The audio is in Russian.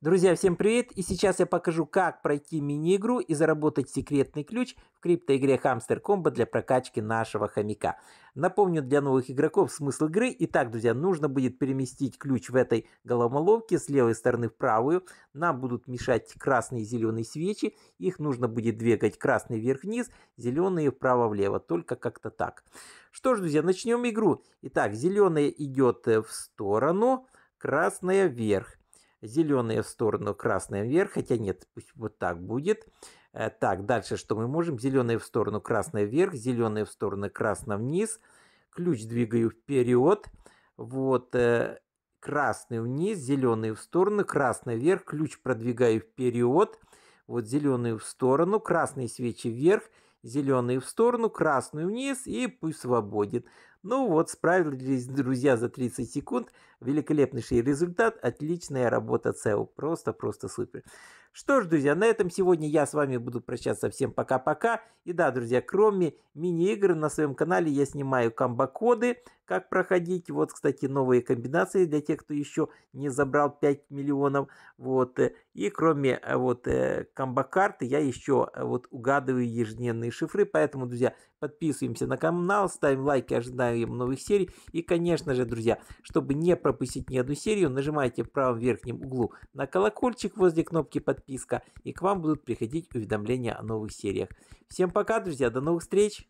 Друзья, всем привет! И сейчас я покажу, как пройти мини-игру и заработать секретный ключ в криптоигре Hamster Combo для прокачки нашего хомяка. Напомню для новых игроков смысл игры. Итак, друзья, нужно будет переместить ключ в этой головоломке с левой стороны в правую. Нам будут мешать красные и зеленые свечи. Их нужно будет двигать красный вверх-вниз, зеленые вправо-влево. Только как-то так. Что ж, друзья, начнем игру. Итак, зеленая идет э, в сторону, красная вверх зеленые в сторону, красные вверх, хотя нет, пусть вот так будет. Э, так, дальше что мы можем? Зеленые в сторону, красные вверх, зеленые в сторону, красно вниз. Ключ двигаю вперед, вот, э, красный вниз, зеленый в сторону, красный вверх, ключ продвигаю вперед, вот зеленый в сторону, красные свечи вверх – зеленые в сторону, красную вниз и пусть свободен. Ну вот, справились, друзья, за 30 секунд. Великолепнейший результат, отличная работа ЦЕО, просто-просто супер. Что ж, друзья, на этом сегодня я с вами буду прощаться. Всем пока-пока. И да, друзья, кроме мини-игр на своем канале я снимаю комбо-коды, как проходить. Вот, кстати, новые комбинации для тех, кто еще не забрал 5 миллионов. Вот. Э, и кроме э, вот э, комбо-карты я еще вот угадываю ежедневные сложные шифры. Поэтому, друзья, подписываемся на канал, ставим лайки, ожидаем новых серий. И, конечно же, друзья, чтобы не пропустить ни одну серию, нажимайте в правом верхнем углу на колокольчик возле кнопки подписка, и к вам будут приходить уведомления о новых сериях. Всем пока, друзья, до новых встреч!